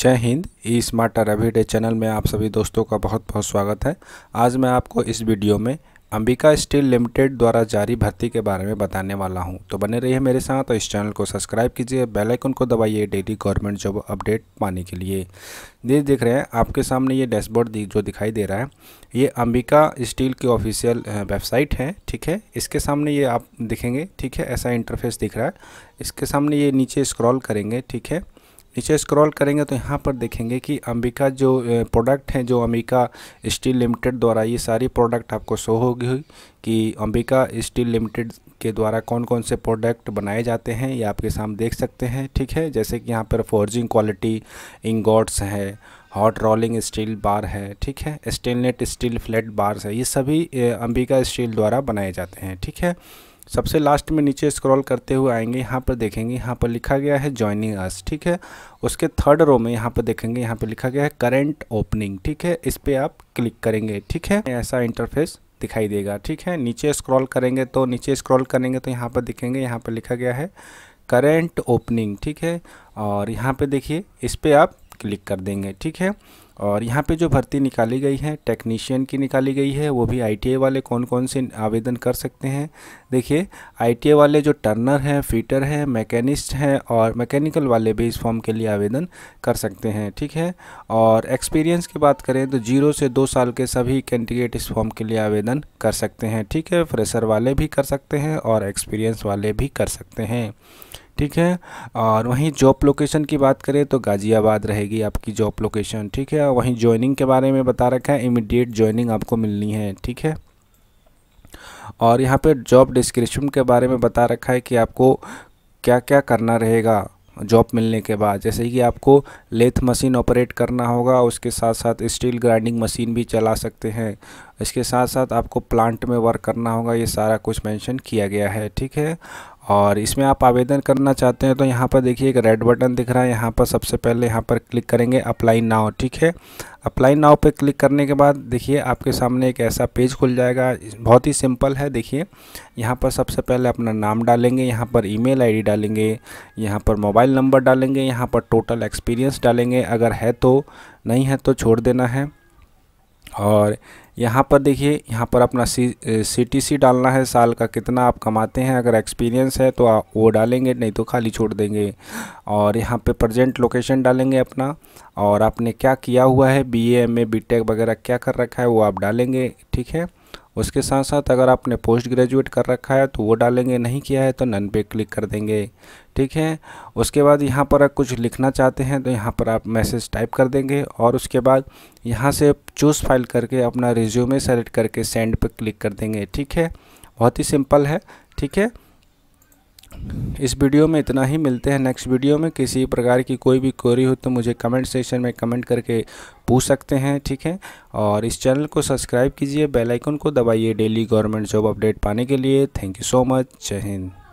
जय हिंद ई स्मार्टर एवरीडे चैनल में आप सभी दोस्तों का बहुत बहुत स्वागत है आज मैं आपको इस वीडियो में अंबिका स्टील लिमिटेड द्वारा जारी भर्ती के बारे में बताने वाला हूं तो बने रहिए मेरे साथ और इस चैनल को सब्सक्राइब कीजिए बेल आइकन को दबाइए डेली गवर्नमेंट जॉब अपडेट पाने के लिए ये देख रहे हैं आपके सामने ये डैशबोर्ड जो दिखाई दे रहा है ये अंबिका स्टील की ऑफिशियल वेबसाइट है ठीक है इसके सामने ये आप दिखेंगे ठीक है ऐसा इंटरफेस दिख रहा है इसके सामने ये नीचे स्क्रॉल करेंगे ठीक है नीचे स्क्रॉल करेंगे तो यहाँ पर देखेंगे कि अम्बिका जो प्रोडक्ट हैं जो अम्बिका स्टील लिमिटेड द्वारा ये सारी प्रोडक्ट आपको शो होगी कि अम्बिका स्टील लिमिटेड के द्वारा कौन कौन से प्रोडक्ट बनाए जाते हैं ये आपके सामने देख सकते हैं ठीक है जैसे कि यहाँ पर फोर्जिंग क्वालिटी इंगॉट्स है हॉट रोलिंग स्टील बार है ठीक है स्टेनलेट स्टील फ्लैट बार्स है ये सभी अंबिका स्टील द्वारा बनाए जाते हैं ठीक है सबसे लास्ट में नीचे स्क्रॉल करते हुए आएंगे यहाँ पर देखेंगे यहाँ पर लिखा गया है ज्वाइनिंग अस ठीक है उसके थर्ड रो में यहाँ पर देखेंगे यहाँ पर लिखा गया है करेंट ओपनिंग ठीक है इस पर आप क्लिक करेंगे ठीक है ऐसा इंटरफेस दिखाई देगा ठीक है नीचे स्क्रॉल करेंगे तो नीचे स्क्रॉल करेंगे तो यहाँ पर दिखेंगे यहाँ पर लिखा गया है करेंट ओपनिंग ठीक है और यहाँ पे देखिए इस पर आप क्लिक कर देंगे ठीक है और यहाँ पे जो भर्ती निकाली गई है टेक्नीशियन की निकाली गई है वो भी आईटीआई वाले कौन कौन से आवेदन कर सकते हैं देखिए आईटीआई वाले जो टर्नर हैं फीटर हैं मैकेनिस्ट हैं और मैकेनिकल वाले भी इस फॉर्म के लिए आवेदन कर सकते हैं ठीक है और एक्सपीरियंस की बात करें तो जीरो से दो साल के सभी कैंडिडेट इस फॉर्म के लिए आवेदन कर सकते हैं ठीक है फ्रेशर वाले भी कर सकते हैं और एक्सपीरियंस वाले भी कर सकते हैं ठीक है और वहीं जॉब लोकेशन की बात करें तो गाज़ियाबाद रहेगी आपकी जॉब लोकेशन ठीक है और वहीं ज्वाइनिंग के बारे में बता रखा है इमीडिएट ज्वाइनिंग आपको मिलनी है ठीक है और यहाँ पर जॉब डिस्क्रिप्शन के बारे में बता रखा है कि आपको क्या क्या करना रहेगा जॉब मिलने के बाद जैसे कि आपको लेथ मशीन ऑपरेट करना होगा उसके साथ साथ स्टील ग्राइंडिंग मशीन भी चला सकते हैं इसके साथ साथ आपको प्लांट में वर्क करना होगा ये सारा कुछ मेंशन किया गया है ठीक है और इसमें आप आवेदन करना चाहते हैं तो यहाँ पर देखिए एक रेड बटन दिख रहा है यहाँ पर सबसे पहले यहाँ पर क्लिक करेंगे अप्लाई नाव ठीक है अप्लाई नाव पर क्लिक करने के बाद देखिए आपके सामने एक ऐसा पेज खुल जाएगा बहुत ही सिंपल है देखिए यहाँ पर सबसे पहले अपना नाम डालेंगे यहाँ पर ईमेल आईडी डालेंगे यहाँ पर मोबाइल नंबर डालेंगे यहाँ पर टोटल एक्सपीरियंस डालेंगे अगर है तो नहीं है तो छोड़ देना है और यहाँ पर देखिए यहाँ पर अपना सी सी डालना है साल का कितना आप कमाते हैं अगर एक्सपीरियंस है तो आ, वो डालेंगे नहीं तो खाली छोड़ देंगे और यहाँ पे प्रजेंट लोकेशन डालेंगे अपना और आपने क्या किया हुआ है B A M A B tech वगैरह क्या कर रखा है वो आप डालेंगे ठीक है उसके साथ साथ अगर आपने पोस्ट ग्रेजुएट कर रखा है तो वो डालेंगे नहीं किया है तो नन पे क्लिक कर देंगे ठीक है उसके बाद यहाँ पर कुछ लिखना चाहते हैं तो यहाँ पर आप मैसेज टाइप कर देंगे और उसके बाद यहाँ से चूज़ फाइल करके अपना रिज्यूमे सेलेक्ट करके सेंड पर क्लिक कर देंगे ठीक है बहुत ही सिंपल है ठीक है इस वीडियो में इतना ही मिलते हैं नेक्स्ट वीडियो में किसी प्रकार की कोई भी क्वेरी हो तो मुझे कमेंट सेक्शन में कमेंट करके पूछ सकते हैं ठीक है और इस चैनल को सब्सक्राइब कीजिए बेल आइकन को दबाइए डेली गवर्नमेंट जॉब अपडेट पाने के लिए थैंक यू सो मच जय हिंद